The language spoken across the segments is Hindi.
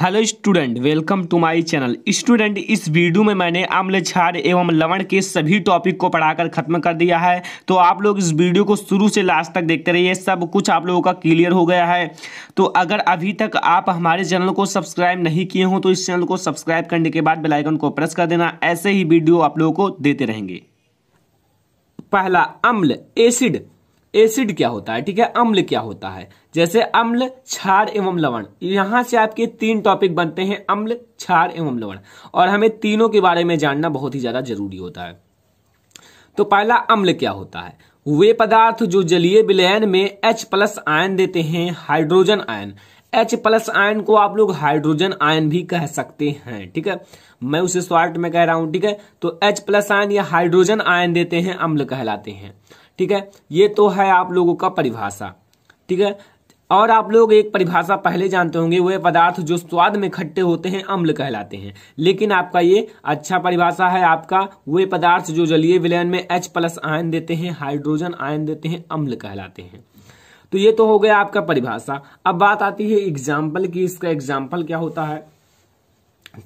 hello student welcome to my channel student इस वीडियो में मैंने अम्ल छार एवं लवण के सभी टॉपिक को पढ़ाकर खत्म कर दिया है तो आप लोग इस वीडियो को शुरू से लास्ट तक देखते रहिए सब कुछ आप लोगों का क्लियर हो गया है तो अगर अभी तक आप हमारे चैनल को सब्सक्राइब नहीं किए हों तो इस चैनल को सब्सक्राइब करने के बाद बेलाइकन को प्रेस कर देना ऐसे ही वीडियो आप लोगों को देते रहेंगे पहला अम्ल एसिड एसिड क्या होता है ठीक है अम्ल क्या होता है जैसे अम्ल क्षार एवं लवण यहां से आपके तीन टॉपिक बनते हैं अम्ल क्षार एवं लवण और हमें तीनों के बारे में जानना बहुत ही ज्यादा जरूरी होता है तो पहला अम्ल क्या होता है वे पदार्थ जो जलीय विलयन में एच प्लस आयन देते हैं hydrogen ion H plus ion को आप लोग हाइड्रोजन आयन भी कह सकते हैं ठीक है मैं उसे शॉर्ट में कह रहा हूं ठीक है तो एच प्लस आयन या हाइड्रोजन आयन देते हैं अम्ल कहलाते हैं ठीक है ये तो है आप लोगों का परिभाषा ठीक है और आप लोग एक परिभाषा पहले जानते होंगे वह पदार्थ जो स्वाद में खट्टे होते हैं अम्ल कहलाते हैं लेकिन आपका ये अच्छा परिभाषा है आपका वे पदार्थ जो जलीय विलयन में H प्लस आयन देते हैं हाइड्रोजन आयन देते हैं अम्ल कहलाते हैं तो ये तो हो गया आपका परिभाषा अब बात आती है एग्जाम्पल की इसका एग्जाम्पल क्या होता है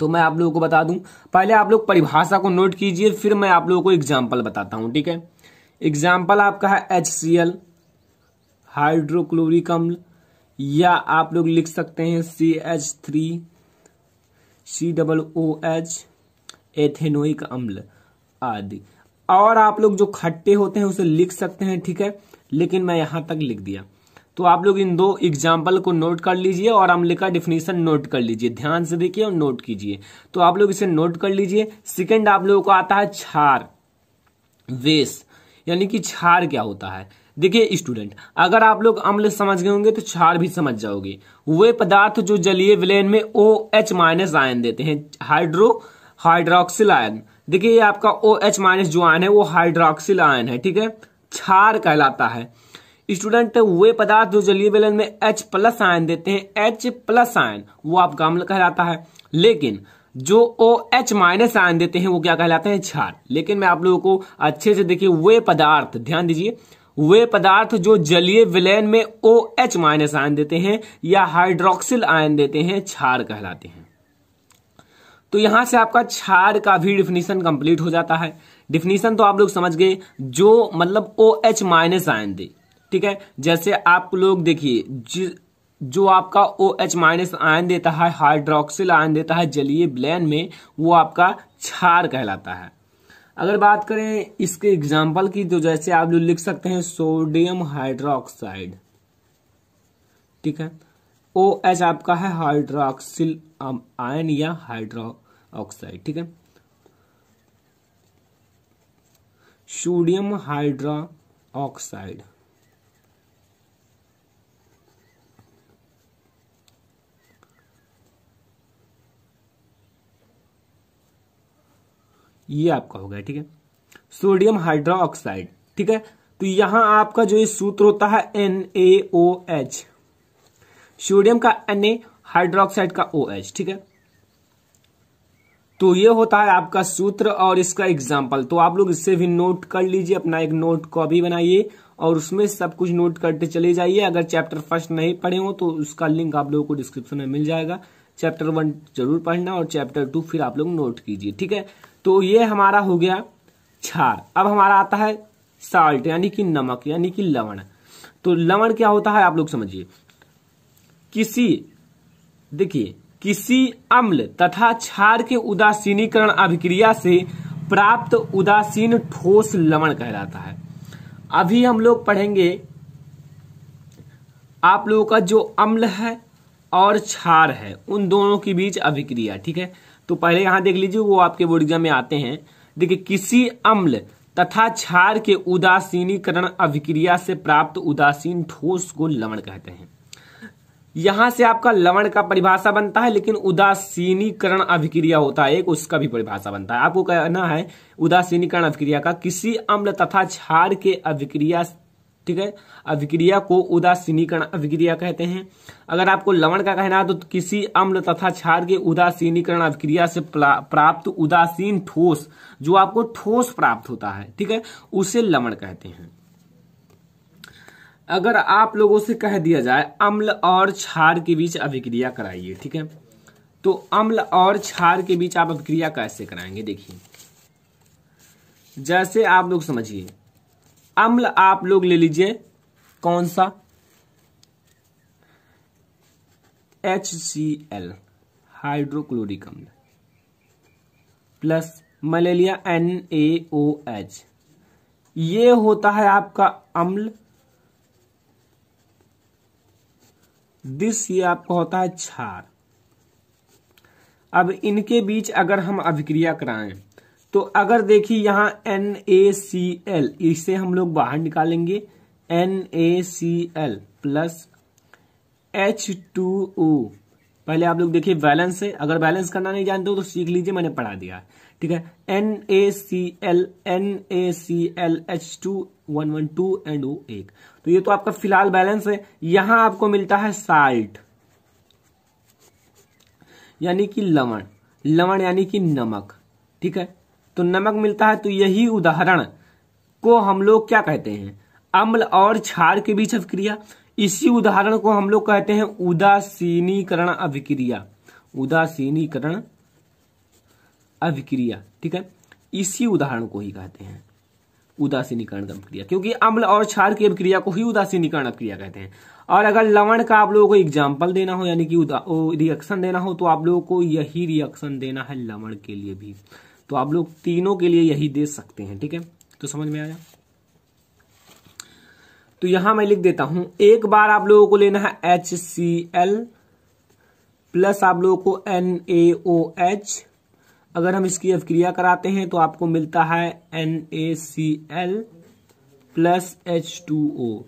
तो मैं आप लोगों को बता दूं पहले आप लोग परिभाषा को नोट कीजिए फिर मैं आप लोगों को एग्जाम्पल बताता हूं ठीक है एग्जाम्पल आपका है एच सी एल हाइड्रोक्लोरिक अम्ल या आप लोग लिख सकते हैं C H three C double O H ethanoic अम्ल आदि और आप लोग जो खट्टे होते हैं उसे लिख सकते हैं ठीक है लेकिन मैं यहां तक लिख दिया तो आप लोग इन दो एग्जाम्पल को नोट कर लीजिए और अम्ल का डिफिनेशन नोट कर लीजिए ध्यान से देखिए और नोट कीजिए तो आप लोग इसे नोट कर लीजिए सेकंड आप लोगों को आता है छार वेस्ट यानी कि क्षार क्या होता है देखिए स्टूडेंट अगर आप लोग अम्ल समझ गए होंगे तो क्षार भी समझ जाओगे वे पदार्थ जो जलीय विलयन में ओ एच माइनस आयन देते हैं हाइड्रो हाइड्रोक्सिल आयन देखिए ये आपका ओ एच माइनस जो आयन है वो हाइड्रोक्सिल आयन है ठीक है क्षार कहलाता है स्टूडेंट वे पदार्थ जो जलीय विलयन में एच प्लस आयन देते हैं एच प्लस आयन वो आपका अम्ल कहलाता है लेकिन जो ओ एच माइनस आयन देते हैं वो क्या कहलाते हैं क्षार लेकिन मैं आप लोगों को अच्छे से देखिए वे पदार्थ ध्यान दीजिए वे पदार्थ जो जलीय विलयन में ओ एच माइनस आयन देते हैं या हाइड्रोक्सिल आयन देते हैं क्षार कहलाते हैं तो यहां से आपका क्षार का भी डिफिनीशन कंप्लीट हो जाता है डिफिनीशन तो आप लोग समझ गए जो मतलब ओ एच माइनस आयन दे ठीक है जैसे आप लोग देखिए जो आपका ओ एच माइनस आयन देता है हाइड्रोक्सिल आयन देता है जलीय ब्लैन में वो आपका छार कहलाता है अगर बात करें इसके एग्जाम्पल की तो जैसे आप जो लिख सकते हैं सोडियम हाइड्रोक्साइड ठीक है ओ एच आपका है हाइड्रोक्सिल आयन um, या हाइड्रोक्साइड ठीक है सोडियम हाइड्रोक्साइड ये आपका हो गया ठीक है सोडियम हाइड्रोक्साइड ठीक है तो यहां आपका जो ये सूत्र होता है N A O H sodium का एन ए हाइड्रोक्साइड का ओ एच ठीक है तो ये होता है आपका सूत्र और इसका एग्जाम्पल तो आप लोग इससे भी नोट कर लीजिए अपना एक नोट कॉपी बनाइए और उसमें सब कुछ नोट करते चले जाइए अगर चैप्टर फर्स्ट नहीं पढ़े हो तो उसका लिंक आप लोगों को डिस्क्रिप्शन में मिल जाएगा चैप्टर वन जरूर पढ़ना और चैप्टर टू फिर आप लोग नोट कीजिए ठीक है तो ये हमारा हो गया क्षार अब हमारा आता है साल्ट यानी कि नमक यानी कि लवण तो लवण क्या होता है आप लोग समझिए किसी देखिए किसी अम्ल तथा क्षार के उदासीनीकरण अभिक्रिया से प्राप्त उदासीन ठोस लवण कहलाता है अभी हम लोग पढ़ेंगे आप लोगों का जो अम्ल है और क्षार है उन दोनों के बीच अभिक्रिया ठीक है तो पहले यहां देख लीजिए वो आपके बोर्ड एग्जाम में आते हैं देखिए किसी अम्ल तथा क्षार के उदासीनीकरण अभिक्रिया से प्राप्त उदासीन ठोस को लवण कहते हैं यहां से आपका लवण का परिभाषा बनता है लेकिन उदासीनीकरण अभिक्रिया होता है एक उसका भी परिभाषा बनता है आपको कहना है उदासीनीकरण अभिक्रिया का किसी अम्ल तथा क्षार के अभिक्रिया ठीक है अभिक्रिया को उदासीनीकरण अभिक्रिया कहते हैं अगर आपको लवण का कहना है तो किसी अम्ल तथा क्षार के उदासीनीकरण अभिक्रिया से प्राप्त उदासीन ठोस जो आपको ठोस प्राप्त होता है ठीक है उसे लवण कहते हैं अगर आप लोगों से कह दिया जाए अम्ल और क्षार के बीच अभिक्रिया कराइए ठीक है तो अम्ल और क्षार के बीच आप अभिक्रिया कैसे कराएंगे देखिए जैसे आप लोग समझिए अम्ल आप लोग ले लीजिए कौन सा एच सी एल हाइड्रोक्लोरिक अम्ल प्लस मलेरिया एन ए ओ एच ये होता है आपका अम्ल दिस ये आपका होता है क्षार अब इनके बीच अगर हम अभिक्रिया कराएं तो अगर देखिए यहां एन ए सी एल इसे हम लोग बाहर निकालेंगे N A C L plus H two O पहले आप लोग देखिए बैलेंस है अगर बैलेंस करना नहीं जानते हो तो सीख लीजिए मैंने पढ़ा दिया ठीक है N A C L N A C L H two one one two and O एक तो ये तो आपका फिलहाल बैलेंस है यहां आपको मिलता है साल्ट यानी कि लवण लवण यानी कि नमक ठीक है तो नमक मिलता है तो यही उदाहरण को हम लोग क्या कहते हैं अम्ल और क्षार के बीच अभिक्रिया इसी उदाहरण को हम लोग कहते हैं उदासीनीकरण अभिक्रिया उदासीनीकरण अभिक्रिया ठीक है इसी उदाहरण को ही कहते हैं उदासीनीकरण अभिक्रिया क्योंकि अम्ल और क्षार की अभिक्रिया को ही उदासीनीकरण अभिक्रिया कहते हैं और अगर लवण का आप लोगों को एग्जाम्पल देना हो यानी कि रिएक्शन देना हो तो आप लोगों को यही रिएक्शन देना है लवण के लिए भी तो आप लोग तीनों के लिए यही दे सकते हैं ठीक है तो समझ में आया तो यहां मैं लिख देता हूं एक बार आप लोगों को लेना है एच सी एल प्लस आप लोगों को एन ए ओ एच अगर हम इसकी अवक्रिया कराते हैं तो आपको मिलता है N A C L plus H two O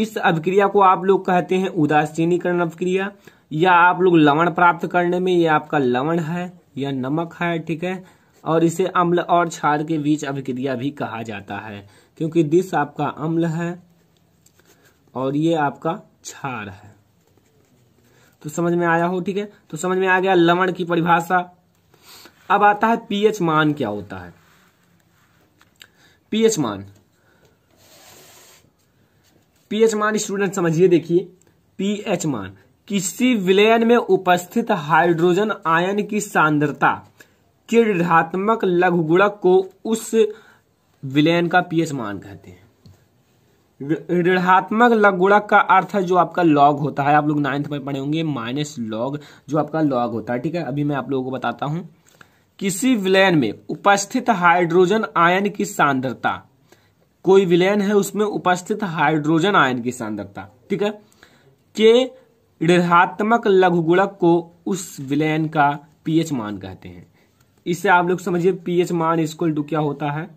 इस अभिक्रिया को आप लोग कहते हैं उदासीनीकरण अभिक्रिया या आप लोग लवण प्राप्त करने में ये आपका लवण है या नमक है ठीक है और इसे अम्ल और क्षार के बीच अभिक्रिया भी कहा जाता है क्योंकि दिस आपका अम्ल है और ये आपका क्षार है तो समझ में आया हो ठीक है तो समझ में आ गया लवण की परिभाषा अब आता है पीएच मान क्या होता है पीएच मान पीएच मान स्टूडेंट समझिए देखिए पीएच मान किसी विलयन में उपस्थित हाइड्रोजन आयन की सांद्रता क्रीडात्मक लघुगुणक को उस विलयन का पीएच मान कहते हैं ऋणात्मक गुणक का अर्थ है जो आपका लॉग होता है आप लोग नाइन्थ में पढ़े होंगे माइनस लॉग जो आपका लॉग होता है ठीक है अभी मैं आप लोगों को बताता हूं किसी विलयन में उपस्थित हाइड्रोजन आयन की सांद्रता कोई विलयन है उसमें उपस्थित हाइड्रोजन आयन की सांद्रता ठीक है के ऋणात्मक लघुगुणक को उस विलयन का पीएच मान कहते हैं इससे आप लोग समझिए पीएच मान स्कूल टू क्या होता है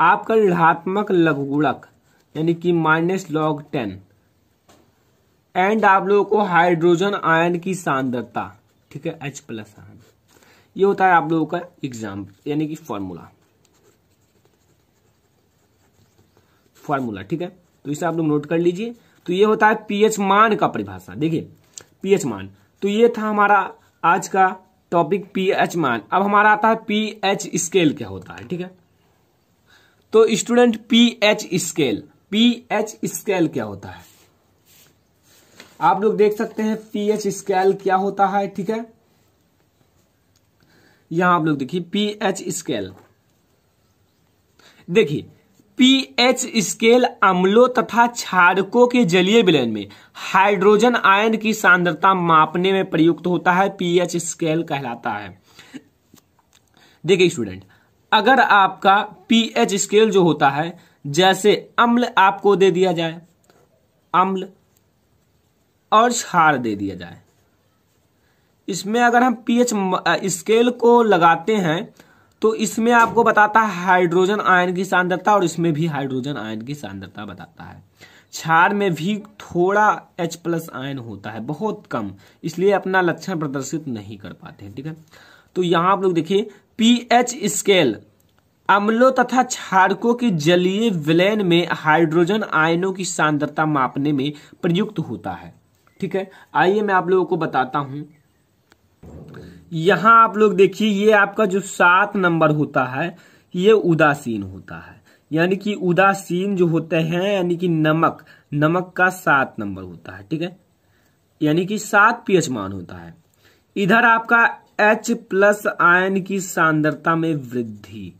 आपका ऋणात्मक लघुगुणक यानी कि माइनस लॉग टेन एंड आप लोगों को हाइड्रोजन आयन की सांद्रता ठीक है एच प्लस आयन ये होता है आप लोगों का एग्जाम यानी कि फॉर्मूला फॉर्मूला ठीक है तो इसे आप लोग नोट कर लीजिए तो ये होता है पीएच मान का परिभाषा देखिए पीएच मान तो ये था हमारा आज का टॉपिक पी एच मान अब हमारा आता है पी एच स्केल क्या होता है ठीक है तो student P H scale P H scale क्या होता है आप लोग देख सकते हैं पी एच स्केल क्या होता है ठीक है यहां आप लोग देखिए पी एच स्केल देखिए पीएच स्केल अम्लों तथा क्षारकों के जलीय विलयन में हाइड्रोजन आयन की सांद्रता मापने में प्रयुक्त होता है पीएच स्केल कहलाता है देखिए स्टूडेंट अगर आपका पीएच स्केल जो होता है जैसे अम्ल आपको दे दिया जाए अम्ल और क्षार दे दिया जाए इसमें अगर हम पीएच स्केल को लगाते हैं तो इसमें आपको बताता है हाइड्रोजन आयन की सांद्रता और इसमें भी हाइड्रोजन आयन की सांद्रता बताता है क्षार में भी थोड़ा एच प्लस आयन होता है बहुत कम इसलिए अपना लक्षण प्रदर्शित नहीं कर पाते हैं ठीक है तो यहां आप लोग देखिए पीएच स्केल अम्लों तथा क्षारकों के जलीय विलयन में हाइड्रोजन आयनों की सांद्रता मापने में प्रयुक्त होता है ठीक है आइए मैं आप लोगों को बताता हूं यहां आप लोग देखिए ये आपका जो सात नंबर होता है ये उदासीन होता है यानी कि उदासीन जो होते हैं यानी कि नमक नमक का सात नंबर होता है ठीक है यानी कि सात पीएच मान होता है इधर आपका एच प्लस आयन की सांद्रता में वृद्धि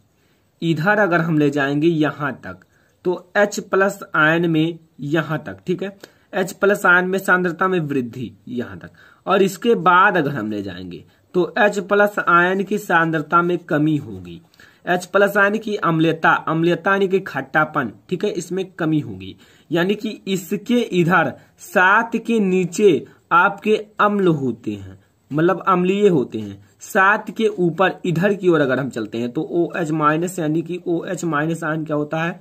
इधर अगर हम ले जाएंगे यहां तक तो H प्लस आयन में यहां तक ठीक है H प्लस आयन में सांद्रता में वृद्धि यहां तक और इसके बाद अगर हम ले जाएंगे तो H प्लस आयन की सांद्रता में कमी होगी H प्लस आयन की अम्लता अम्लता यानी कि खट्टापन ठीक है इसमें कमी होगी यानी कि इसके इधर सात के नीचे आपके अम्ल होते हैं मतलब अम्लीय होते हैं सात के ऊपर इधर की ओर अगर हम चलते हैं तो ओ एच माइनस यानी कि ओ एच माइनस आयन क्या होता है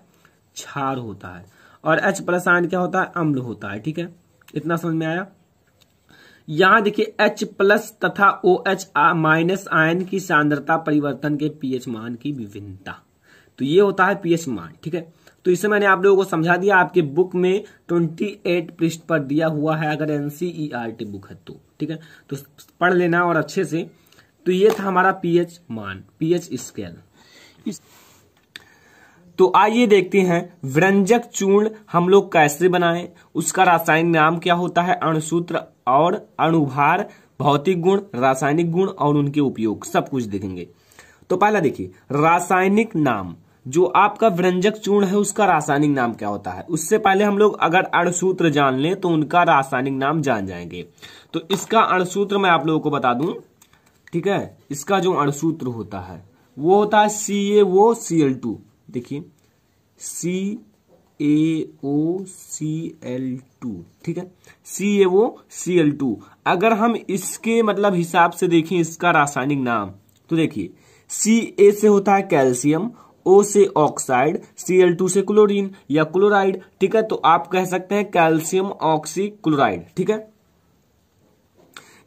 क्षार होता है और एच प्लस आयन क्या होता है अम्ल होता है ठीक है इतना समझ में आया यहां देखिए H प्लस तथा ओ एच माइनस आयन की सांद्रता परिवर्तन के पीएच मान की विभिन्नता तो ये होता है पीएच मान ठीक है तो इसे मैंने आप लोगों को समझा दिया आपके बुक में 28 पृष्ठ पर दिया हुआ है अगर एनसीईआरटी बुक e है तो ठीक है तो पढ़ लेना और अच्छे से तो ये था हमारा पीएच मान पीएच स्केल तो आइए देखते हैं व्यंजक चूर्ण हम लोग कैसे बनाएं उसका रासायनिक नाम क्या होता है अणुसूत्र और अणुभार भौतिक गुण रासायनिक गुण और उनके उपयोग सब कुछ देखेंगे तो पहला देखिए रासायनिक नाम जो आपका व्यंजक चूर्ण है उसका रासायनिक नाम क्या होता है उससे पहले हम लोग अगर अणसूत्र जान लें तो उनका रासायनिक नाम जान जाएंगे तो इसका अणसूत्र मैं आप लोगों को बता दूं ठीक है इसका जो अणसूत्र होता है वो होता है सी ए वो सी एल टू देखिए सी A O C L to ठीक है सी A O C L to अगर हम इसके मतलब हिसाब से देखें इसका रासायनिक नाम तो देखिए सी ए से होता है कैल्शियम ओ से ऑक्साइड सी एल टू से क्लोरीन या क्लोराइड ठीक है तो आप कह सकते हैं कैल्शियम ऑक्सी क्लोराइड ठीक है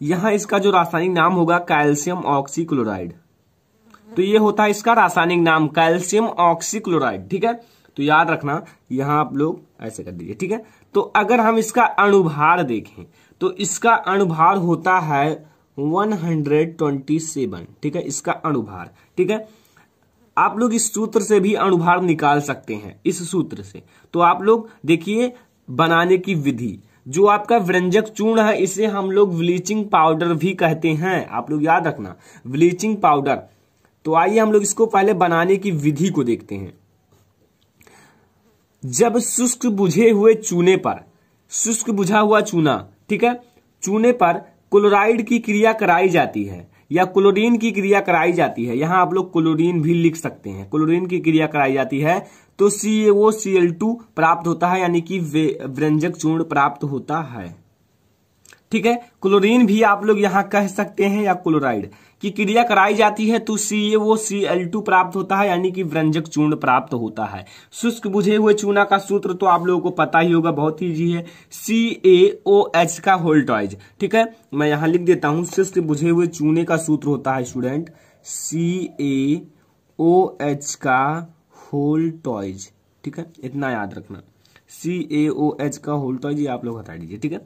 यहां इसका जो रासायनिक नाम होगा कैल्शियम ऑक्सी क्लोराइड तो ये होता है इसका रासायनिक नाम कैल्शियम ऑक्सीक्लोराइड ठीक है तो याद रखना यहां आप लोग ऐसे कर दीजिए ठीक है तो अगर हम इसका अणुभार देखें तो इसका अणुभार होता है 127 ठीक है इसका अणुभार ठीक है आप लोग इस सूत्र से भी अणुभार निकाल सकते हैं इस सूत्र से तो आप लोग देखिए बनाने की विधि जो आपका व्यंजक चूर्ण है इसे हम लोग ब्लीचिंग पाउडर भी कहते हैं आप लोग याद रखना ब्लीचिंग पाउडर तो आइए हम लोग इसको पहले बनाने की विधि को देखते हैं जब शुष्क बुझे हुए चूने पर शुष्क बुझा हुआ चूना ठीक है चूने पर क्लोराइड की क्रिया कराई जाती है या क्लोरीन की क्रिया कराई जाती है यहां आप लोग क्लोरीन भी लिख सकते हैं क्लोरीन की क्रिया कराई जाती है तो सी ओ सी एल टू प्राप्त होता है यानी कि व्यंजक चूर्ण प्राप्त होता है ठीक है क्लोरीन भी आप लोग यहां कह सकते हैं या क्लोराइड की क्रिया कराई जाती है तो सी ए वो सी एल टू प्राप्त होता है यानी कि व्यंजक चूर्ण प्राप्त होता है शुष्क बुझे हुए चूना का सूत्र तो आप लोगों को पता ही होगा बहुत ईजी है सी ए ओ एच का होल्टॉइज ठीक है मैं यहां लिख देता हूं शुष्क बुझे हुए चूने का सूत्र होता है student C A O H का होल्टॉइज ठीक है इतना याद रखना सी ए ओ एच का होल्टॉइज आप लोग हटा दीजिए ठीक है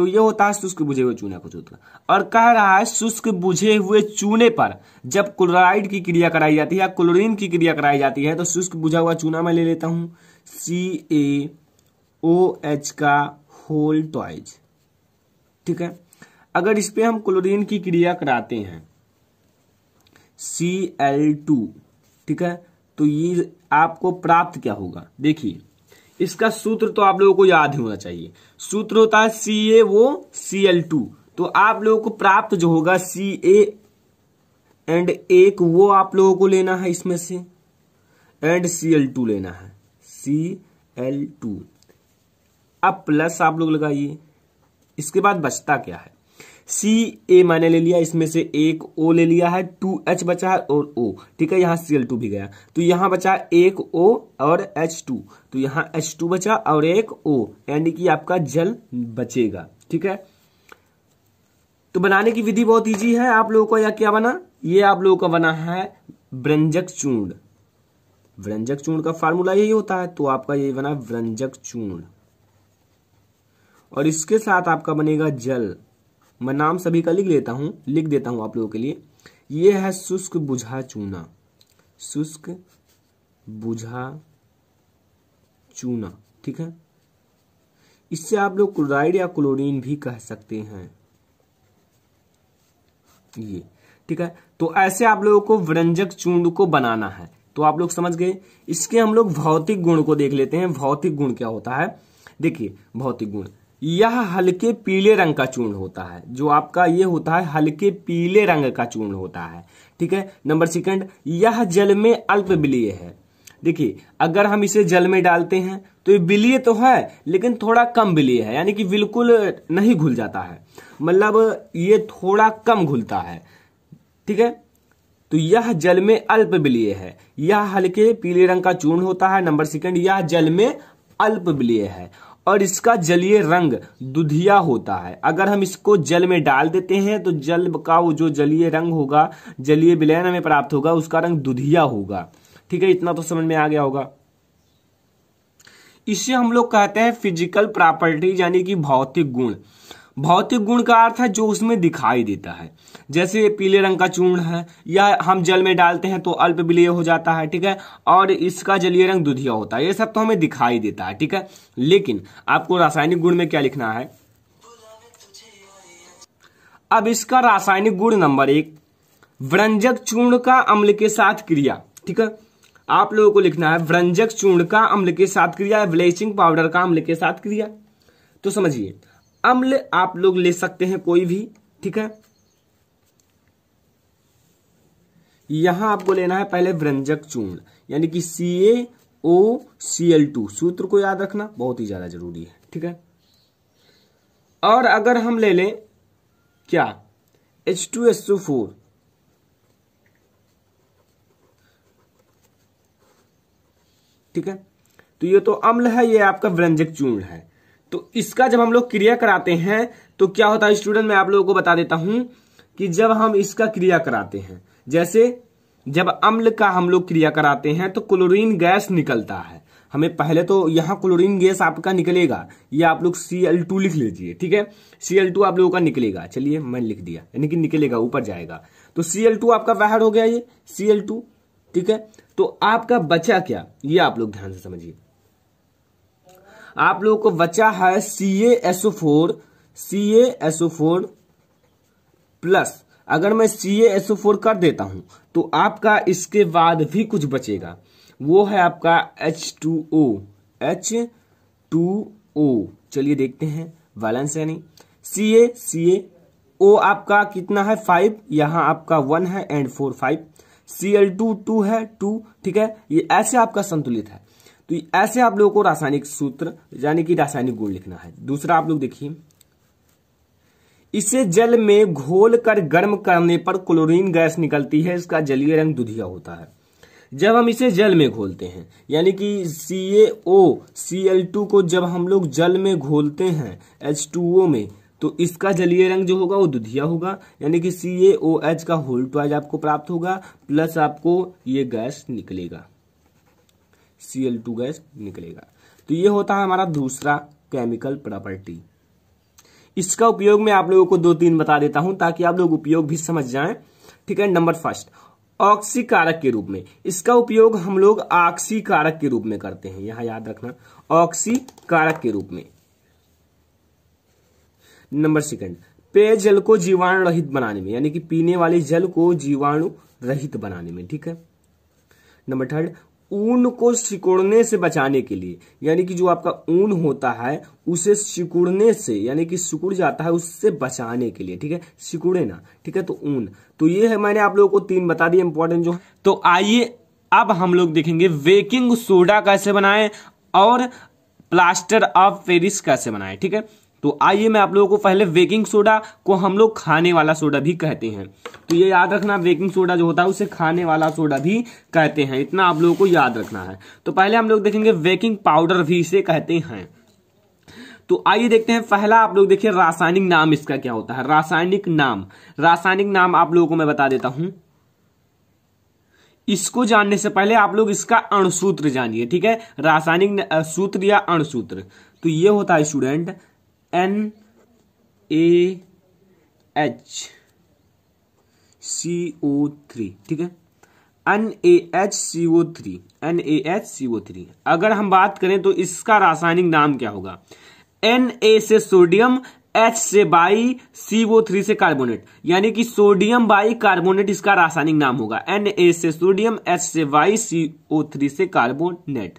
तो ये होता है शुष्क बुझे हुए चूने को चूतक और कह रहा है शुष्क बुझे हुए चूने पर जब क्लोराइड की क्रिया कराई जाती है या क्लोरीन की क्रिया कराई जाती है तो शुष्क बुझा हुआ चूना मैं ले लेता हूं सी ए ओ एच का होल टॉइज ठीक है अगर इस पर हम क्लोरीन की क्रिया कराते हैं सी एल टू ठीक है तो ये आपको प्राप्त क्या होगा देखिए इसका सूत्र तो आप लोगों को याद होना चाहिए सूत्र होता है सी ए वो सी एल टू तो आप लोगों को प्राप्त जो होगा सी ए एंड एक वो आप लोगों को लेना है इसमें से एंड सी एल टू लेना है सी एल टू अब प्लस आप लोग लगाइए इसके बाद बचता क्या है सी ए मैंने ले लिया इसमें से एक ओ ले लिया है टू एच बचा है और ओ ठीक है यहाँ सी एल टू भी गया तो यहाँ बचा एक ओ और एच टू तो यहाँ एच टू बचा और एक ओ यानी कि आपका जल बचेगा ठीक है तो बनाने की विधि बहुत ईजी है आप लोगों को यह क्या बना ये आप लोगों का बना है व्यंजक चूर्ण व्यंजक चूर्ण का फार्मूला यही होता है तो आपका ये बना व्यंजक चूर्ण और इसके साथ आपका बनेगा जल मैं नाम सभी का लिख लेता हूँ लिख देता हूँ आप लोगों के लिए ये है शुष्क बुझा चूना शुष्क बुझा चूना ठीक है इससे आप लोग क्लोराइड या क्लोरीन भी कह सकते हैं ये ठीक है तो ऐसे आप लोगों को व्यंजक चूर्ण को बनाना है तो आप लोग समझ गए इसके हम लोग भौतिक गुण को देख लेते हैं भौतिक गुण क्या होता है देखिए भौतिक गुण यह हल्के पीले रंग का चूर्ण होता है जो आपका ये होता है हल्के पीले रंग का चूर्ण होता है ठीक है नंबर सेकंड यह जल में अल्प बिलीय है देखिए अगर हम इसे जल में डालते हैं तो ये बिलीय तो है लेकिन थोड़ा कम बिलीय है यानी कि बिल्कुल नहीं घुल जाता है मतलब ये थोड़ा कम घुलता है ठीक है तो यह जल में अल्प बिलीय है यह हल्के पीले रंग का चूर्ण होता है नंबर सेकंड यह जल में अल्प बिलीय है और इसका जलीय रंग दुधिया होता है अगर हम इसको जल में डाल देते हैं तो जल का वो जो जलीय रंग होगा जलीय विलयन हमें प्राप्त होगा उसका रंग दुधिया होगा ठीक है इतना तो समझ में आ गया होगा इसे हम लोग कहते हैं फिजिकल प्रॉपर्टी यानी कि भौतिक गुण भौतिक गुण का अर्थ है जो उसमें दिखाई देता है जैसे पीले रंग का चूर्ण है या हम जल में डालते हैं तो अल्प विलय हो जाता है ठीक है और इसका जलीय रंग दुधिया होता है ये सब तो हमें दिखाई देता है ठीक है लेकिन आपको रासायनिक गुण में क्या लिखना है अब इसका रासायनिक गुण नंबर एक व्रंजक चूर्ण का अम्ल के साथ क्रिया ठीक है आप लोगों को लिखना है व्रंजक चूर्ण का अम्ल के साथ क्रिया ब्लेचिंग पाउडर का अम्ल के साथ क्रिया तो समझिए अम्ल आप लोग ले सकते हैं कोई भी ठीक है यहां आपको लेना है पहले व्यंजक चूर्ण यानी कि सी A O C L to सूत्र को याद रखना बहुत ही ज्यादा जरूरी है ठीक है और अगर हम ले लें क्या H two S two four ठीक है तो ये तो अम्ल है ये आपका व्यंजक चूर्ण है तो इसका जब हम लोग क्रिया कराते हैं तो क्या होता है स्टूडेंट मैं आप लोगों को बता देता हूं कि जब हम इसका क्रिया कराते हैं जैसे जब अम्ल का हम लोग क्रिया कराते हैं तो क्लोरीन गैस निकलता है हमें पहले तो यहां क्लोरीन गैस आपका निकलेगा ये आप लोग सी एल टू लिख लीजिए ठीक है सी एल टू आप लोगों का निकलेगा चलिए मैं लिख दिया यानी कि निकलेगा ऊपर जाएगा तो सी एल टू आपका बाहर हो गया ये सी एल टू ठीक है तो आपका बचा क्या ये आप लोग ध्यान से समझिए आप लोगों को बचा है C SO four C SO four plus अगर मैं सी एसओ फोर कर देता हूं तो आपका इसके बाद भी कुछ बचेगा वो है आपका H two O H two O चलिए देखते हैं बैलेंस है नहीं सी ए सी ए ओ आपका कितना है फाइव यहाँ आपका वन है and four five C L two two है टू ठीक है ये ऐसे आपका संतुलित है तो ऐसे आप लोगों को रासायनिक सूत्र यानी कि रासायनिक गुण लिखना है दूसरा आप लोग देखिए इसे जल में घोल कर गर्म करने पर क्लोरीन गैस निकलती है इसका जलीय रंग दुधिया होता है जब हम इसे जल में घोलते हैं यानी कि एल टू को जब हम लोग जल में घोलते हैं ओ में तो इसका जलीय रंग जो होगा वो दुधिया होगा यानी कि एच का होल्ड ट्वाइज आपको प्राप्त होगा प्लस आपको ये गैस निकलेगा सी एल टू गैस निकलेगा तो ये होता है हमारा दूसरा केमिकल प्रॉपर्टी इसका उपयोग मैं आप लोगों को दो तीन बता देता हूं ताकि आप लोग उपयोग भी समझ जाएं ठीक है नंबर फर्स्ट ऑक्सीकारक के रूप में इसका उपयोग हम लोग ऑक्सीकारक के रूप में करते हैं यहां याद रखना ऑक्सीकारक के रूप में नंबर सेकंड पेय जल को जीवाणु रहित बनाने में यानी कि पीने वाले जल को जीवाणु रहित बनाने में ठीक है नंबर थर्ड ऊन को सिकुड़ने से बचाने के लिए यानी कि जो आपका ऊन होता है उसे सिकुड़ने से यानी कि सिकुड़ जाता है उससे बचाने के लिए ठीक है सिकुड़े ना ठीक है तो ऊन तो ये है मैंने आप लोगों को तीन बता दिए इंपॉर्टेंट जो तो आइए अब हम लोग देखेंगे बेकिंग सोडा कैसे बनाएं और प्लास्टर ऑफ पेरिस कैसे बनाएं ठीक है तो आइए मैं आप लोगों को पहले बेकिंग सोडा को हम लोग खाने वाला सोडा भी कहते हैं तो ये याद रखना बेकिंग सोडा जो होता है उसे खाने वाला सोडा भी कहते हैं इतना आप लोगों को याद रखना है तो पहले हम लोग देखेंगे बेकिंग पाउडर भी इसे कहते हैं तो आइए देखते हैं पहला आप लोग देखिए रासायनिक नाम इसका क्या होता है रासायनिक नाम रासायनिक नाम आप लोगों को मैं बता देता हूं इसको जानने से पहले आप लोग इसका अणसूत्र जानिए ठीक है रासायनिक सूत्र या अणसूत्र तो ये होता है student N A H C O three ठीक है N A H C O three N A H C O three अगर हम बात करें तो इसका रासायनिक नाम क्या होगा एन ए से सोडियम एच से बाई सी ओ थ्री से कार्बोनेट यानी कि सोडियम बाई कार्बोनेट इसका रासायनिक नाम होगा एन ए से सोडियम एच से बाई सी ओ थ्री से कार्बोनेट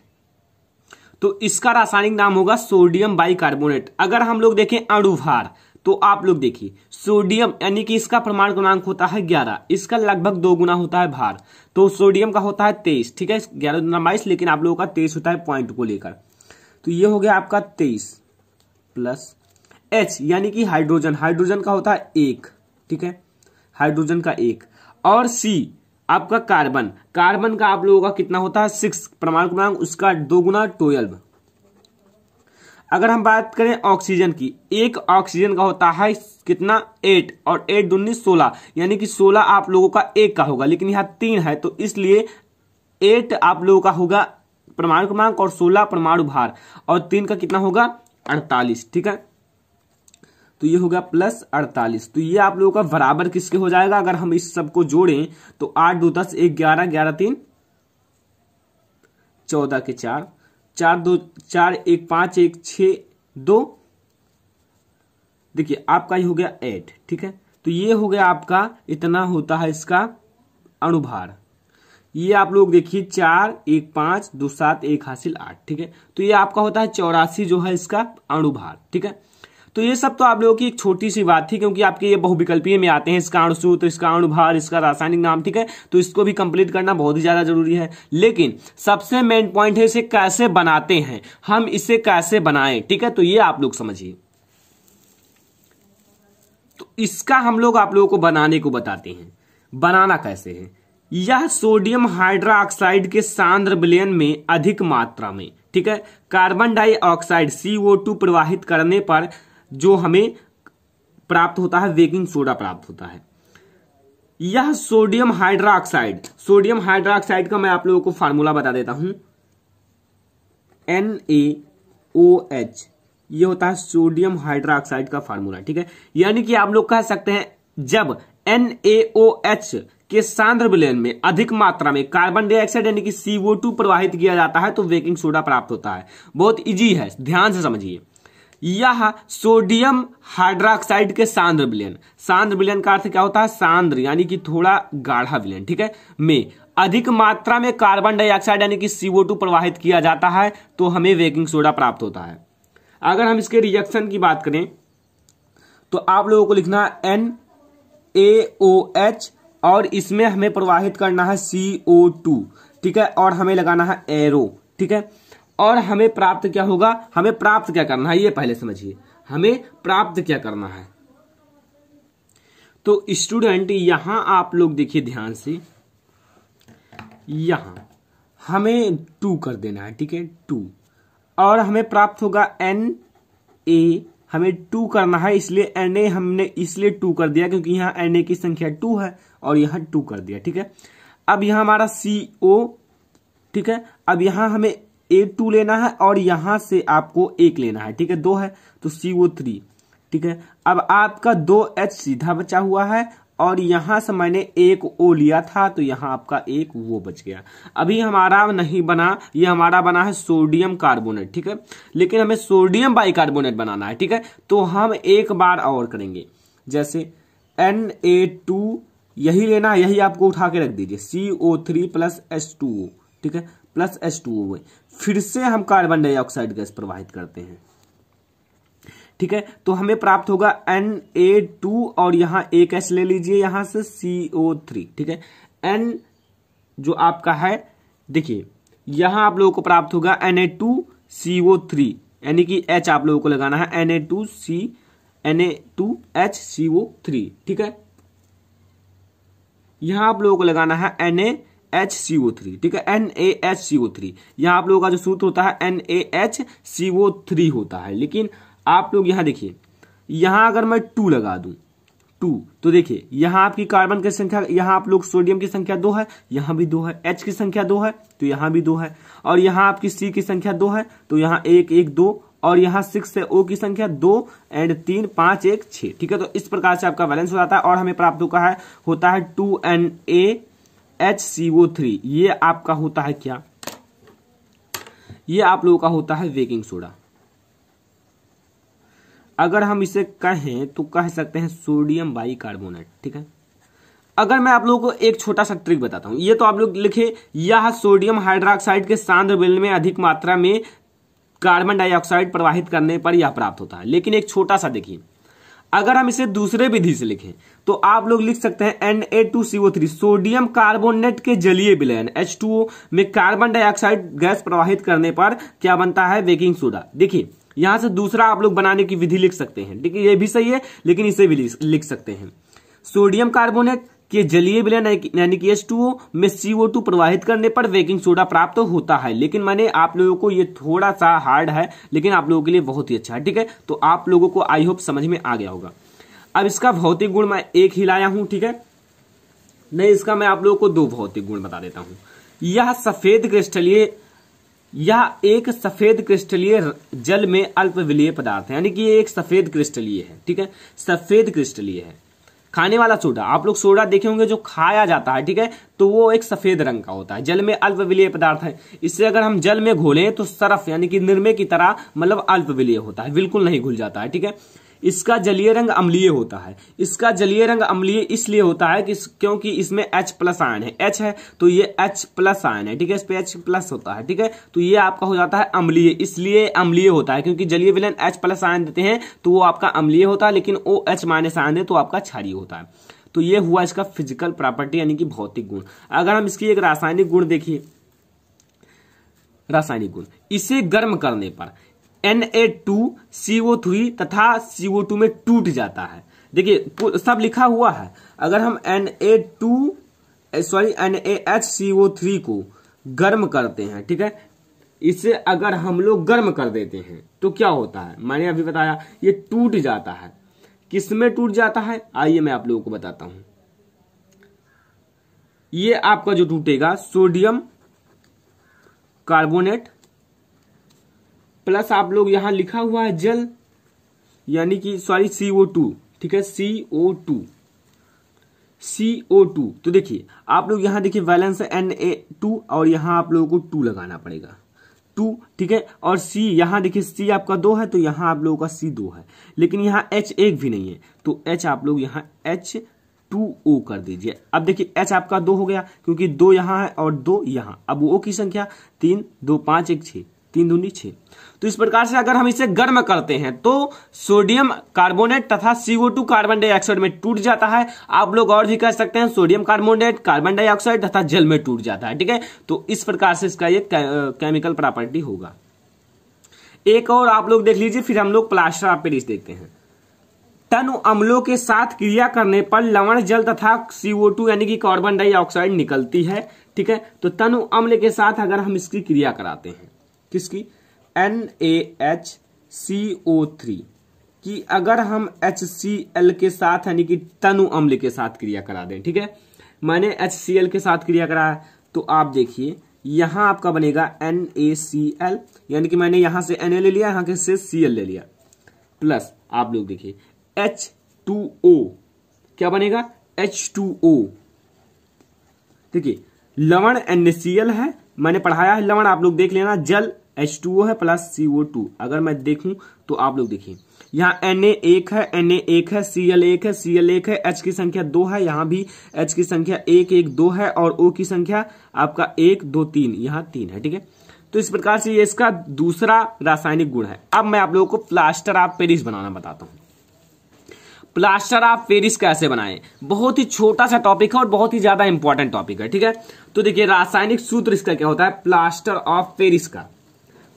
तो इसका रासायनिक नाम होगा सोडियम बाइकार्बोनेट अगर हम लोग देखें अणुभार तो आप लोग देखिए सोडियम यानी कि इसका प्रमाण गुणांक होता है ग्यारह इसका लगभग दो गुना होता है भार तो सोडियम का होता है तेईस ठीक है ग्यारह गुना बाईस लेकिन आप लोगों का तेईस होता है पॉइंट को लेकर तो ये हो गया आपका तेईस प्लस एच यानी कि हाइड्रोजन हाइड्रोजन का होता है एक ठीक है हाइड्रोजन का एक और सी आपका कार्बन कार्बन का आप लोगों का कितना होता है सिक्स परमाणु क्रमांक उसका दो गुना ट्वेल्व अगर हम बात करें ऑक्सीजन की एक ऑक्सीजन का होता है कितना एट और एट दूनी सोलह यानी कि सोलह आप लोगों का एक का होगा लेकिन यहाँ तीन है तो इसलिए एट आप लोगों का होगा परमाणु क्रमांक और सोलह परमाणु भार और तीन का कितना होगा अड़तालीस ठीक है तो ये हो गया प्लस अड़तालीस तो ये आप लोगों का बराबर किसके हो जाएगा अगर हम इस सब को जोड़ें तो आठ दो दस एक ग्यारह ग्यारह तीन चौदह के चार चार दो चार एक पांच एक छ दो देखिए आपका ये हो गया एट ठीक है तो ये हो गया आपका इतना होता है इसका अणुभार ये आप लोग देखिए चार एक पांच दो सात एक हासिल आठ ठीक है तो ये आपका होता है चौरासी जो है इसका अणुभार ठीक है तो ये सब तो आप लोगों की एक छोटी सी बात थी क्योंकि आपके ये बहुविकल्पीय में आते हैं इसका अणुसूत्र इसका अणुभार इसका रासायनिक नाम ठीक है तो इसको भी कंप्लीट करना बहुत ही ज़्यादा जरूरी है लेकिन सबसे मेन पॉइंट है इसे कैसे बनाते हैं हम इसे कैसे बनाएं ठीक है तो ये आप लोग समझिए तो इसका हम लोग आप लोगों को बनाने को बताते हैं बनाना कैसे है यह सोडियम हाइड्रोक्साइड के सांद्र विलयन में अधिक मात्रा में ठीक है कार्बन डाइऑक्साइड CO2 प्रवाहित करने पर जो हमें प्राप्त होता है बेकिंग सोडा प्राप्त होता है यह सोडियम हाइड्रोक्साइड सोडियम हाइड्रोक्साइड का मैं आप लोगों को फार्मूला बता देता हूं एन ए ओ एच ये होता है सोडियम हाइड्रोक्साइड का फार्मूला ठीक है यानी कि आप लोग कह सकते हैं जब एन एच के सांद्र विलयन में अधिक मात्रा में कार्बन डाइऑक्साइड यानी कि टू प्रवाहित किया जाता है तो बेकिंग सोडा प्राप्त होता है बहुत इजी है ध्यान से समझिए यह सोडियम हाइड्रोक्साइड के सांद्र विलयन सांद्र विलयन का अर्थ क्या होता है सांद्र यानी कि थोड़ा गाढ़ा विलयन ठीक है में अधिक मात्रा में कार्बन डाइऑक्साइड यानी कि टू प्रवाहित किया जाता है तो हमें बेकिंग सोडा प्राप्त होता है अगर हम इसके रिएक्शन की बात करें तो आप लोगों को लिखना है एन ए ओ एच और इसमें हमें प्रवाहित करना है सी ओ टू ठीक है और हमें लगाना है एरो ठीक है और हमें प्राप्त क्या होगा हमें प्राप्त क्या करना है ये पहले समझिए हमें प्राप्त क्या करना है तो स्टूडेंट यहां आप लोग देखिए ध्यान से यहां हमें टू कर देना है ठीक है टू और हमें प्राप्त होगा एन ए हमें टू करना है इसलिए एन ए हमने इसलिए टू कर दिया क्योंकि यहां एन ए की संख्या टू है और यहां टू कर दिया ठीक है अब यहां हमारा सी ओ ठीक है अब यहां हमें ए टू लेना है और यहां से आपको एक लेना है ठीक है दो है तो सी ओ थ्री ठीक है अब आपका दो एच सीधा बचा हुआ है और यहां से मैंने एक ओ लिया था तो यहां आपका एक वो बच गया अभी हमारा नहीं बना ये हमारा बना है सोडियम कार्बोनेट ठीक है लेकिन हमें सोडियम बाइकार्बोनेट बनाना है ठीक है तो हम एक बार और करेंगे जैसे एन ए टू यही लेना है यही आपको उठा के रख दीजिए C O three plus H two O ठीक है प्लस एच टू ओ फिर से हम कार्बन डाइऑक्साइड गैस प्रवाहित करते हैं ठीक है तो हमें प्राप्त होगा एन ए टू और यहां एक एच ले लीजिए यहां से सी ओ थ्री ठीक है एन जो आपका है देखिए यहां आप लोगों को प्राप्त होगा N A two C O three यानी कि एच आप लोगों को लगाना है N A two C N A two H C O three ठीक है यहां आप लोगों को लगाना है N A H C O three ठीक है N A H C O three यहाँ आप लोगों का जो सूत्र होता है N A H C O three होता है लेकिन आप लोग यहाँ देखिए यहाँ अगर मैं टू लगा दूँ टू तो देखिए यहाँ आपकी कार्बन की संख्या यहाँ आप लोग सोडियम की संख्या दो है यहाँ भी दो है एच की संख्या दो है तो यहाँ भी दो है और यहाँ आपकी सी की संख्या दो है तो यहाँ एक एक दो और यहाँ सिक्स से ओ की संख्या दो एंड तीन पांच एक छः ठीक है तो इस प्रकार से आपका बैलेंस हो जाता है और हमें प्राप्त होता है होता है two N A H C O three ये आपका होता है क्या ये आप लोगों का होता है बेकिंग सोडा अगर हम इसे कहें तो कह सकते हैं सोडियम बाई कार्बोनेट ठीक है अगर मैं आप लोगों को एक छोटा सा ट्रिक बताता हूं ये तो आप लोग लिखे यह सोडियम हाइड्रोक्साइड के सांद्र बिल में अधिक मात्रा में कार्बन डाइऑक्साइड प्रवाहित करने पर यह प्राप्त होता है लेकिन एक छोटा सा देखिए अगर हम इसे दूसरे विधि से लिखें तो आप लोग लिख सकते हैं N A two CO three sodium carbonate के जलीय विलयन एच टू ओ में कार्बन डाइऑक्साइड गैस प्रवाहित करने पर क्या बनता है बेकिंग सोडा देखिए यहां से दूसरा आप लोग बनाने की विधि लिख सकते हैं ठीक है ये भी सही है लेकिन इसे भी लिख सकते हैं सोडियम कार्बोनेट कि जलीय विलयन यानी कि एस टू में सीओ टू प्रवाहित करने पर बेकिंग सोडा प्राप्त होता है लेकिन मैंने आप लोगों को ये थोड़ा सा हार्ड है लेकिन आप लोगों के लिए बहुत ही अच्छा है ठीक है तो आप लोगों को आई होप समझ में आ गया होगा अब इसका भौतिक गुण मैं एक ही लाया हूं ठीक है नहीं इसका मैं आप लोगों को दो भौतिक गुण बता देता हूं यह सफेद क्रिस्टलीय यह एक सफेद क्रिस्टलीय जल में अल्प विलीय पदार्थ है यानी कि एक सफेद क्रिस्टलीय है ठीक है सफेद क्रिस्टलीय है खाने वाला सोडा आप लोग सोडा देखे होंगे जो खाया जाता है ठीक है तो वो एक सफेद रंग का होता है जल में अल्प विलय पदार्थ है इससे अगर हम जल में घोले तो सरफ यानी कि निर्मे की तरह मतलब अल्प विलय होता है बिल्कुल नहीं घुल जाता है ठीक है इसका जलीय रंग अम्लीय होता है इसका जलीय रंग अम्लीय इसलिए होता है कि क्योंकि इसमें एच प्लस आयन है एच है तो ये एच प्लस आयन है ठीक है इस पर एच प्लस होता है ठीक है तो ये आपका हो जाता है अम्लीय इसलिए अम्लीय होता है क्योंकि जलीय विलन एच प्लस आयन देते हैं तो वो आपका अम्लीय होता है लेकिन ओ एच माइनस आयन दे तो आपका क्षारीय होता है तो ये हुआ इसका फिजिकल प्रॉपर्टी यानी कि भौतिक गुण अगर हम इसकी एक रासायनिक गुण देखिए रासायनिक गुण इसे गर्म करने पर Na2CO3 to C O three तथा सी ओ टू में टूट जाता है देखिए सब लिखा हुआ है अगर हम N A two sorry N A H C O three को गर्म करते हैं ठीक है इसे अगर हम लोग गर्म कर देते हैं तो क्या होता है मैंने अभी बताया ये टूट जाता है किस में टूट जाता है आइए मैं आप लोगों को बताता हूं ये आपका जो टूटेगा सोडियम कार्बोनेट प्लस आप लोग यहां लिखा हुआ है जल यानी कि सॉरी सी ओ टू ठीक है सी O two C O two तो देखिए आप लोग यहाँ देखिए वैलेंस है एन ए टू और यहाँ आप लोगों को टू लगाना पड़ेगा टू ठीक है और सी यहाँ देखिए सी आपका दो है तो यहां आप लोगों का सी दो है लेकिन यहाँ एच एक भी नहीं है तो एच आप लोग यहाँ एच टू ओ कर दीजिए अब देखिए एच आपका दो हो गया क्योंकि दो यहाँ है और दो यहाँ अब ओ की संख्या तीन दो पांच एक छः तीन दूनी छ तो इस प्रकार से अगर हम इसे गर्म करते हैं तो सोडियम कार्बोनेट तथा सीओ कार्बन डाइऑक्साइड में टूट जाता है आप लोग और भी कह सकते हैं सोडियम कार्बोनेट कार्बन डाइऑक्साइड तथा जल में टूट जाता है ठीक है तो इस प्रकार से इसका ये केमिकल प्रॉपर्टी होगा एक और आप लोग देख लीजिए फिर हम लोग प्लास्टर आप पेरिस देखते हैं तनु अम्लों के साथ क्रिया करने पर लवण जल तथा CO2 यानी कि कार्बन डाइऑक्साइड निकलती है ठीक है तो तनु अम्ल के साथ अगर हम इसकी क्रिया कराते हैं किसकी N A H C O three कि अगर हम एच सी एल के साथ यानी कि तनु अम्ल के साथ क्रिया करा दें ठीक है मैंने एच सी एल के साथ क्रिया कराया तो आप देखिए यहां आपका बनेगा एन ए सी एल यानी कि मैंने यहां से एन ए ले लिया यहां के से सी एल ले लिया प्लस आप लोग देखिए एच टू ओ क्या बनेगा एच टू ओ देखिए लवण एन सी एल है मैंने पढ़ाया है लवण आप लोग देख लेना जल एच टू ओ है प्लस सी ओ टू अगर मैं देखूं तो आप लोग देखिए यहाँ एन ए एक है एन ए एक है सी एल एक है सी एल एक है एच की संख्या दो है यहाँ भी एच की संख्या एक एक दो है और ओ की संख्या आपका एक दो तीन यहाँ तीन है ठीक है तो इस प्रकार से ये इसका दूसरा रासायनिक गुण है अब मैं आप लोगों को प्लास्टर ऑफ पेरिस बनाना बताता हूं प्लास्टर ऑफ पेरिस कैसे बनाए बहुत ही छोटा सा टॉपिक है और बहुत ही ज्यादा इंपॉर्टेंट टॉपिक है ठीक है तो देखिए रासायनिक सूत्र इसका क्या होता है प्लास्टर ऑफ पेरिस का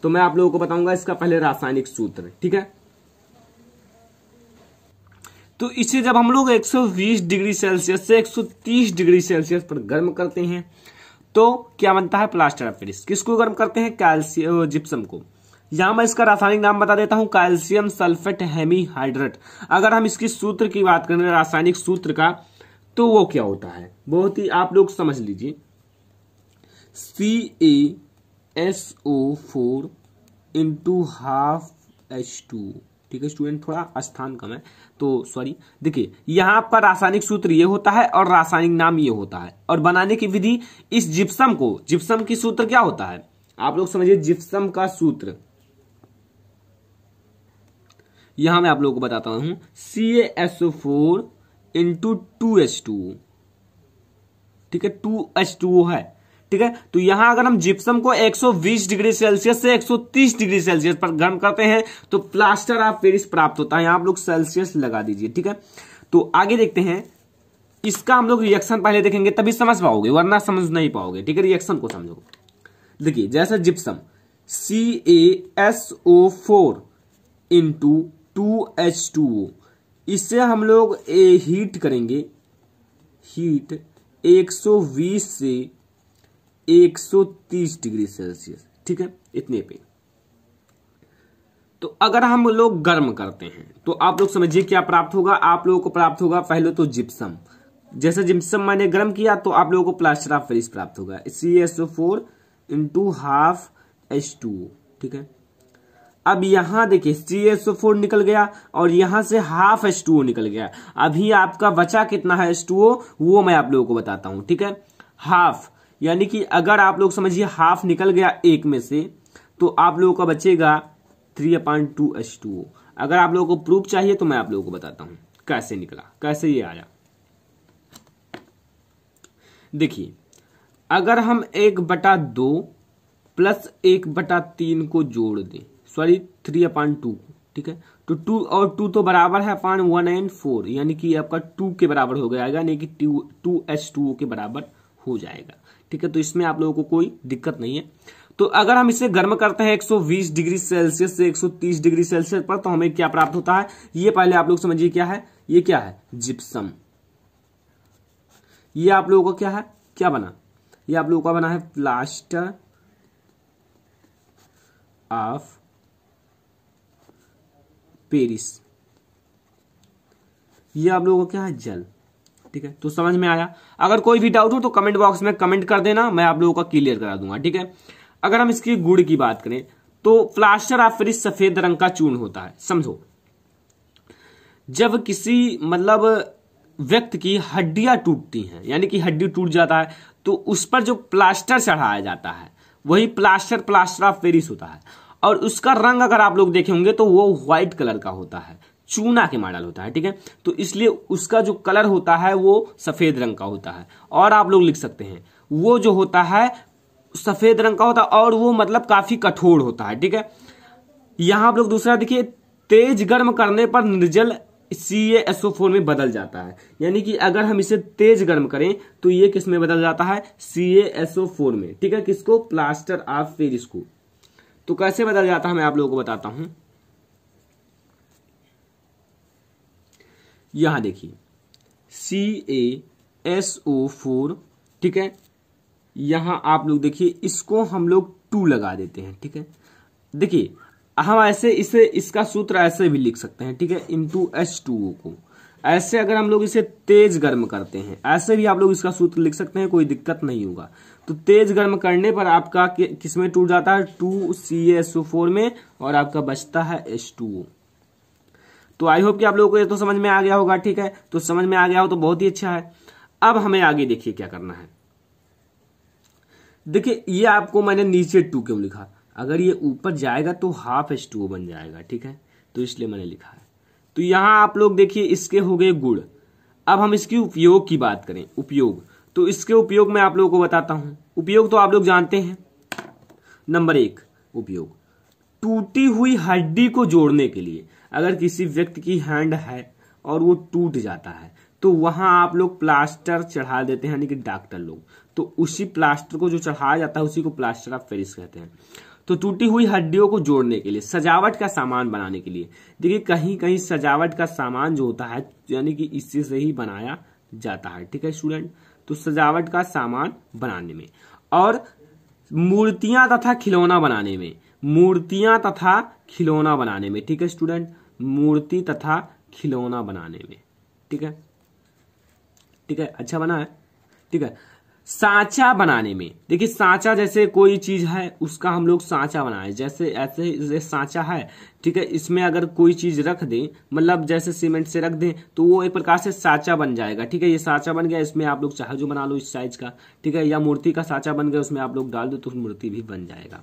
तो मैं आप लोगों को बताऊंगा इसका पहले रासायनिक सूत्र ठीक है तो इसे जब हम लोग 120 डिग्री सेल्सियस से 130 डिग्री सेल्सियस पर गर्म करते हैं तो क्या बनता है प्लास्टर ऑफ पेरिस किसको गर्म करते हैं कैल्सियम जिप्सम को यहां मैं इसका रासायनिक नाम बता देता हूं कैल्सियम सल्फेट हेमीहाइड्रेट अगर हम इसकी सूत्र की बात करें रासायनिक सूत्र का तो वो क्या होता है बहुत ही आप लोग समझ लीजिए C A S O four into half H two ठीक है स्टूडेंट थोड़ा स्थान कम है तो सॉरी देखिए यहां पर रासायनिक सूत्र ये होता है और रासायनिक नाम ये होता है और बनाने की विधि इस जिप्सम को जिप्सम की सूत्र क्या होता है आप लोग समझिए जिप्सम का सूत्र यहां मैं आप लोगों को बताता हूं C S O four into two H two ठीक है टू एच टू है ठीक है तो यहां अगर हम जिप्सम को 120 डिग्री सेल्सियस से 130 डिग्री सेल्सियस पर गर्म करते हैं तो प्लास्टर ऑफ पेरिस प्राप्त होता है आप लोग सेल्सियस लगा दीजिए ठीक है तो आगे देखते हैं इसका हम लोग रिएक्शन पहले देखेंगे तभी समझ पाओगे वरना समझ नहीं पाओगे ठीक है रिएक्शन को समझो देखिए जैसा gypsum C A S O four into two H two O इससे हम लोग ए हीट करेंगे हीट 120 से 130 डिग्री सेल्सियस ठीक है इतने पे तो अगर हम लोग गर्म करते हैं तो आप लोग समझिए क्या प्राप्त होगा आप लोगों को प्राप्त होगा पहले तो जिप्सम जैसे जिप्सम मैंने गर्म किया तो आप लोगों को प्लास्टर ऑफ पेरिस प्राप्त होगा C S O four into half H two ठीक है अब यहां देखिए सी एस ओ फोर निकल गया और यहां से हाफ एच टू निकल गया अभी आपका बचा कितना है एच टू वो मैं आप लोगों को बताता हूं ठीक है हाफ यानी कि अगर आप लोग समझिए हाफ निकल गया एक में से तो आप लोगों का बचेगा three upon two H two O अगर आप लोगों को प्रूफ चाहिए तो मैं आप लोगों को बताता हूं कैसे निकला कैसे ये आया देखिए अगर हम एक बटा दो प्लस एक बटा तीन को जोड़ दें सॉरी थ्री अपॉइंट टू को ठीक है तो टू और टू तो बराबर है अपॉन वन एंड फोर यानी कि आपका टू के बराबर हो गया यानी कि टू टू एच टू के बराबर हो जाएगा ठीक है तो इसमें आप लोगों को कोई दिक्कत नहीं है तो अगर हम इसे गर्म करते हैं 120 डिग्री सेल्सियस से 130 डिग्री सेल्सियस पर तो हमें क्या प्राप्त होता है ये पहले आप लोग समझिए क्या है ये क्या है जिप्सम ये आप लोगों का क्या है क्या बना ये आप लोगों का बना है प्लास्टर ऑफ पेरिस ये आप लोगों का क्या है जल ठीक है तो समझ में आया अगर कोई भी डाउट हो तो कमेंट बॉक्स में कमेंट कर देना मैं आप लोगों का क्लियर करा दूंगा ठीक है अगर हम इसकी गुड़ की बात करें तो प्लास्टर ऑफ पेरिस सफेद रंग का चूर्ण होता है समझो जब किसी मतलब व्यक्ति की हड्डियां टूटती हैं यानी कि हड्डी टूट जाता है तो उस पर जो प्लास्टर चढ़ाया जाता है वही प्लास्टर प्लास्टर ऑफ पेरिस होता है और उसका रंग अगर आप लोग देखे होंगे तो वो व्हाइट कलर का होता है चूना के माडल होता है ठीक है तो इसलिए उसका जो कलर होता है वो सफेद रंग का होता है और आप लोग लिख सकते हैं वो जो होता है सफेद रंग का होता है और वो मतलब काफी कठोर होता है ठीक है यहां आप लोग दूसरा देखिए तेज गर्म करने पर निर्जल सी एसओ फोर में बदल जाता है यानी कि अगर हम इसे तेज गर्म करें तो ये किस में बदल जाता है सी एसओ फोर में ठीक है किसको प्लास्टर ऑफ पेरिस को तो कैसे बदल जाता है मैं आप लोगों को बताता हूं यहां देखिए सी ए एस ओ फोर ठीक है यहां आप लोग देखिए इसको हम लोग टू लगा देते हैं ठीक है देखिए हम ऐसे इसे इसका सूत्र ऐसे भी लिख सकते हैं ठीक है इंटू एच टू ओ को ऐसे अगर हम लोग इसे तेज गर्म करते हैं ऐसे भी आप लोग इसका सूत्र लिख सकते हैं कोई दिक्कत नहीं होगा तो तेज गर्म करने पर आपका किसमें टूट जाता है two C S O four में और आपका बचता है एच टू ओ तो आई होप कि आप लोगों को ये तो समझ में आ गया होगा ठीक है तो समझ में आ गया हो तो बहुत ही अच्छा है अब हमें आगे देखिए क्या करना है देखिए ये आपको मैंने नीचे टू क्यों लिखा अगर ये ऊपर जाएगा तो हाफ एच टू बन जाएगा ठीक है तो इसलिए मैंने लिखा है तो यहां आप लोग देखिए इसके हो गए गुड़ अब हम इसकी उपयोग की बात करें उपयोग तो इसके उपयोग मैं आप लोगों को बताता हूं उपयोग तो आप लोग जानते हैं नंबर एक उपयोग टूटी हुई हड्डी को जोड़ने के लिए अगर किसी व्यक्ति की हैंड है और वो टूट जाता है तो वहां आप लोग प्लास्टर चढ़ा देते हैं यानी कि डॉक्टर लोग तो उसी प्लास्टर को जो चढ़ाया जाता है उसी को प्लास्टर ऑफ पेरिस कहते हैं तो टूटी हुई हड्डियों को जोड़ने के लिए सजावट का सामान बनाने के लिए देखिए कहीं कहीं सजावट का सामान जो होता है यानी कि इससे से ही बनाया जाता है ठीक है स्टूडेंट तो सजावट का सामान बनाने में और मूर्तियां तथा खिलौना बनाने में मूर्तियां तथा खिलौना बनाने में ठीक है स्टूडेंट मूर्ति तथा खिलौना बनाने में ठीक है ठीक है अच्छा बना है ठीक है साँचा बनाने में देखिए साँचा जैसे कोई चीज है उसका हम लोग साँचा बनाए जैसे ऐसे जैसे साँचा है ठीक है इसमें अगर कोई चीज रख दें मतलब जैसे सीमेंट से रख दें तो वो एक प्रकार से साचा बन जाएगा ठीक है ये साचा बन गया इसमें आप लोग चाहे जो बना लो इस साइज का ठीक है या मूर्ति का साचा बन गया उसमें आप लोग डाल दो तो मूर्ति भी बन जाएगा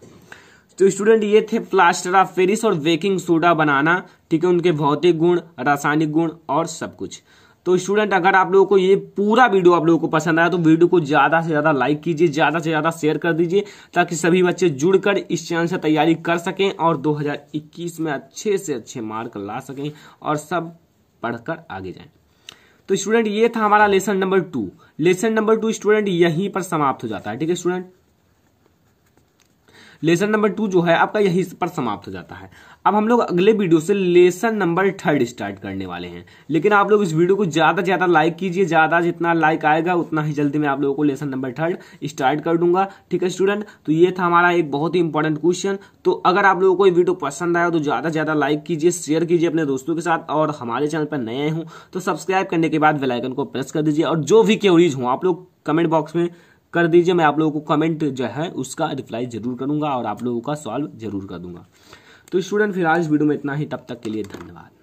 तो स्टूडेंट ये थे प्लास्टर ऑफ पेरिस और बेकिंग सोडा बनाना ठीक है उनके भौतिक गुण रासायनिक गुण और सब कुछ तो स्टूडेंट अगर आप लोगों को ये पूरा वीडियो आप लोगों को पसंद आया तो वीडियो को ज़्यादा से ज़्यादा लाइक कीजिए ज़्यादा से ज़्यादा शेयर कर दीजिए ताकि सभी बच्चे जुड़कर इस चैनल से तैयारी कर सकें और 2021 में अच्छे से अच्छे मार्क ला सकें और सब पढ़कर आगे जाएं तो स्टूडेंट ये था हमारा lesson number two lesson number two student यहीं पर समाप्त हो जाता है ठीक है स्टूडेंट लेसन नंबर टू जो है आपका यहीं पर समाप्त हो जाता है अब हम लोग अगले वीडियो से लेसन नंबर थर्ड स्टार्ट करने वाले हैं लेकिन आप लोग इस वीडियो को ज़्यादा ज़्यादा लाइक कीजिए ज़्यादा जितना लाइक आएगा उतना ही जल्दी मैं आप लोगों को लेसन नंबर थर्ड स्टार्ट कर दूंगा ठीक है स्टूडेंट तो ये था हमारा एक बहुत ही इंपॉर्टेंट क्वेश्चन तो अगर आप लोगों को ये वीडियो पसंद आया तो ज़्यादा ज़्यादा लाइक कीजिए शेयर कीजिए अपने दोस्तों के साथ और हमारे चैनल पर नए आए हों तो सब्सक्राइब करने के बाद वेलाइकन को प्रेस कर दीजिए और जो भी क्यूरीज हों आप लोग कमेंट बॉक्स में कर दीजिए मैं आप लोगों को कमेंट जो है उसका रिप्लाई जरूर करूंगा और आप लोगों का सॉल्व जरूर कर दूंगा तो स्टूडेंट फिर आज वीडियो में इतना ही तब तक के लिए धन्यवाद